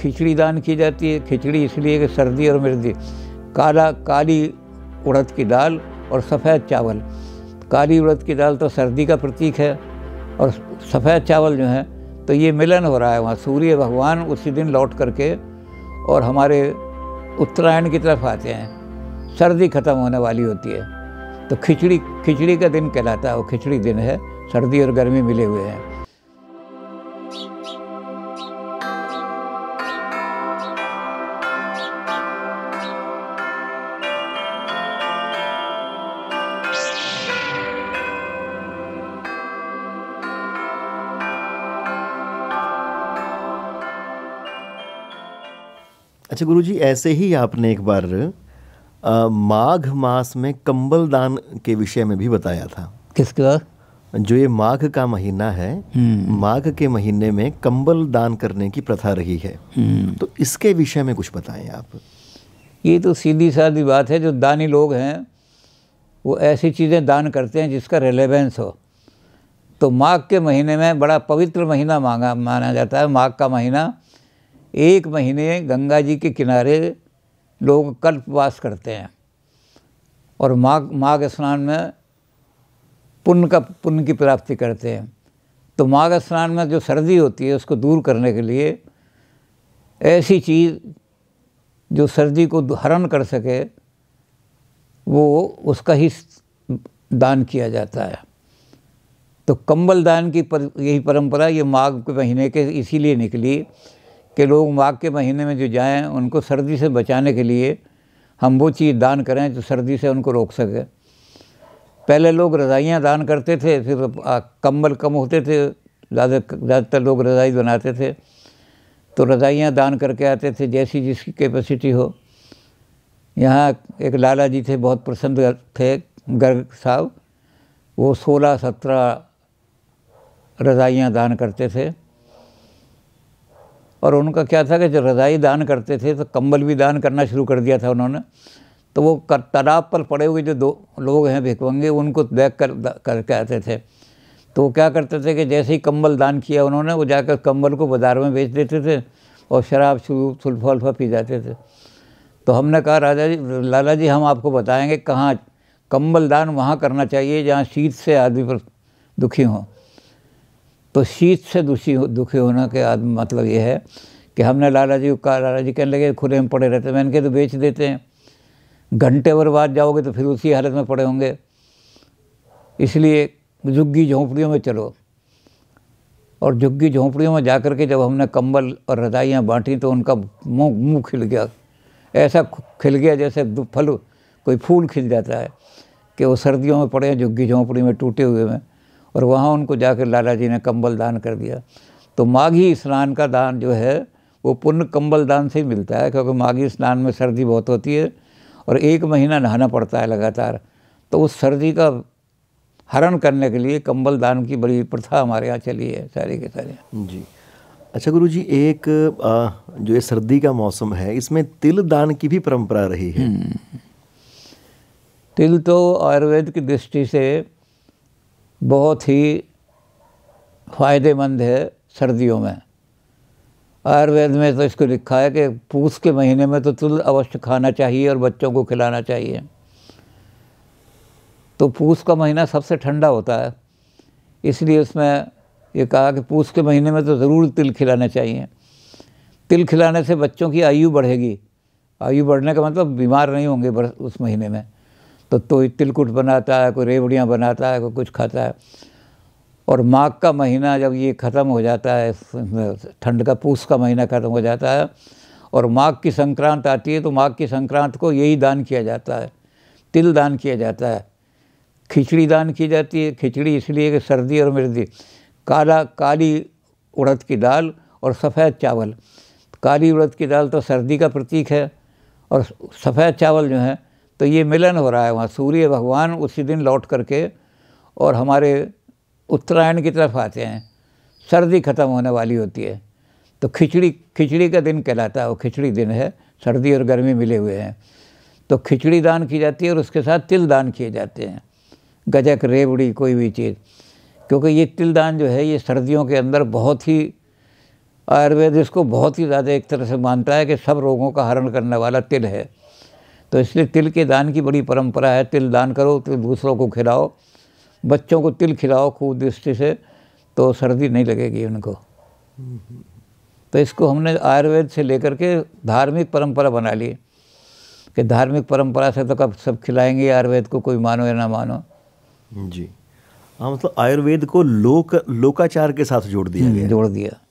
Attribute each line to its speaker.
Speaker 1: खिचड़ी दान की जाती है खिचड़ी इसलिए कि सर्दी और मिर्दी काला काली उड़द की दाल और सफ़ेद चावल काली उड़द की दाल तो सर्दी का प्रतीक है और सफ़ेद चावल जो है तो ये मिलन हो रहा है वहाँ सूर्य भगवान उसी दिन लौट करके और हमारे उत्तरायण की तरफ आते हैं सर्दी ख़त्म होने वाली होती है तो खिचड़ी खिचड़ी का दिन कहलाता है वो खिचड़ी दिन है सर्दी और गर्मी मिले हुए हैं अच्छा गुरु जी ऐसे ही आपने एक बार आ, माघ मास में कंबल दान के विषय में भी बताया था किसका जो ये माघ का महीना है हम्म। माघ के महीने में कंबल दान करने की प्रथा रही है हम्म। तो इसके विषय में कुछ बताएं आप ये तो सीधी साधी बात है जो दानी लोग हैं वो ऐसी चीज़ें दान करते हैं जिसका रिलेवेंस हो तो माघ के महीने में बड़ा पवित्र महीना मांगा माना जाता है माघ का महीना एक महीने गंगा जी के किनारे लोग कल्पवास करते हैं और माघ माघ स्नान में पुण्य का पुण्य की प्राप्ति करते हैं तो माघ स्नान में जो सर्दी होती है उसको दूर करने के लिए ऐसी चीज़ जो सर्दी को हरण कर सके वो उसका ही दान किया जाता है तो कंबल दान की पर, यही परंपरा ये माघ के महीने के इसीलिए निकली कि लोग माघ के महीने में जो जाएं उनको सर्दी से बचाने के लिए हम वो चीज़ दान करें जो सर्दी से उनको रोक सके पहले लोग रज़ाइयाँ दान करते थे फिर कम्बल कम होते थे ज़्यादा ज़्यादातर लोग रज़ाई बनाते थे तो रज़ाइयाँ दान करके आते थे जैसी जिसकी कैपेसिटी हो यहाँ एक लाला जी थे बहुत प्रसन्न थे गर्ग साहब वो सोलह सत्रह रज़ाइयाँ दान करते थे और उनका क्या था कि जो रज़ाई दान करते थे तो कंबल भी दान करना शुरू कर दिया था उन्होंने तो वो तालाब पर पड़े हुए जो दो लोग हैं भिकवंगे उनको देख कर करके आते थे तो वो क्या करते थे कि जैसे ही कंबल दान किया उन्होंने वो जाकर कंबल को बाज़ार में बेच देते थे और शराब शुरू सुल्फा उल्फा पी जाते थे तो हमने कहा राजा जी लाला जी हम आपको बताएंगे कहाँ कंबल दान वहाँ करना चाहिए जहाँ शीत से आदमी पर दुखी हों तो शीत से दुखी दुखी होने के मतलब ये है कि हमने लाला जी को कहा लाला जी कहने लगे खुले में पड़े रहते मैंने कहा तो बेच देते हैं घंटे भर बाद जाओगे तो फिर उसी हालत में पड़े होंगे इसलिए झुग्गी झोंपड़ियों में चलो और झुग्गी झोंपड़ियों में जा कर के जब हमने कंबल और रजाइयाँ बांटी तो उनका मुंह मुंह खिल गया ऐसा खिल गया जैसे फल कोई फूल खिल जाता है कि वो सर्दियों में पड़े हैं झुग्गी झोंपड़ी में टूटे हुए में और वहाँ उनको जाकर लाला जी ने कंबल दान कर दिया तो माघी स्नान का दान जो है वो पुण्य कंबल दान से ही मिलता है क्योंकि माघी स्नान में सर्दी बहुत होती है और एक महीना नहाना पड़ता है लगातार तो उस सर्दी का हरण करने के लिए कंबल दान की बड़ी प्रथा हमारे यहाँ चली है सारे के सारे जी अच्छा गुरु जी एक आ, जो ये सर्दी का मौसम है इसमें तिल दान की भी परंपरा रही है हम्म। तिल तो आयुर्वेद की दृष्टि से बहुत ही फ़ायदेमंद है सर्दियों में आयुर्वेद में तो इसको लिखा है कि पूस के महीने में तो तुल अवश्य खाना चाहिए और बच्चों को खिलाना चाहिए तो पूस का महीना सबसे ठंडा होता है इसलिए उसमें ये कहा कि पूस के महीने में तो ज़रूर तिल खिलाना चाहिए तिल खिलाने से बच्चों की आयु बढ़ेगी आयु बढ़ने का मतलब बीमार नहीं होंगे उस महीने में तो कोई तिलकुट बनाता है कोई रेवड़ियाँ बनाता है कोई कुछ खाता है और माघ का महीना जब ये ख़त्म हो जाता है ठंड का पूस का महीना ख़त्म हो जाता है और माघ की संक्रांत आती है तो माघ की संक्रांत को यही दान किया जाता है तिल दान किया जाता है खिचड़ी दान की जाती है खिचड़ी इसलिए कि सर्दी और मृदी काला काली उड़द की दाल और सफ़ेद चावल काली उड़द की दाल तो सर्दी का प्रतीक है और सफ़ेद चावल जो है तो ये मिलन हो रहा है वहाँ सूर्य भगवान उसी दिन लौट करके और हमारे उत्तरायण की तरफ आते हैं सर्दी ख़त्म होने वाली होती है तो खिचड़ी खिचड़ी का दिन कहलाता है वो खिचड़ी दिन है सर्दी और गर्मी मिले हुए हैं तो खिचड़ी दान की जाती है और उसके साथ तिल दान किए जाते हैं गजक रेवड़ी कोई भी चीज़ क्योंकि ये तिल दान जो है ये सर्दियों के अंदर बहुत ही आयुर्वेद इसको बहुत ही ज़्यादा एक तरह से मानता है कि सब रोगों का हरण करने वाला तिल है तो इसलिए तिल के दान की बड़ी परंपरा है तिल दान करो तो दूसरों को खिलाओ बच्चों को तिल खिलाओ खूब दृष्टि से तो सर्दी नहीं लगेगी उनको तो इसको हमने आयुर्वेद से लेकर के धार्मिक परंपरा बना ली कि धार्मिक परंपरा से तो कब सब खिलाएंगे आयुर्वेद को कोई मानो या ना मानो जी हाँ मतलब आयुर्वेद को लोक लोकाचार के साथ जोड़ दिया हम्म, गया जोड़ दिया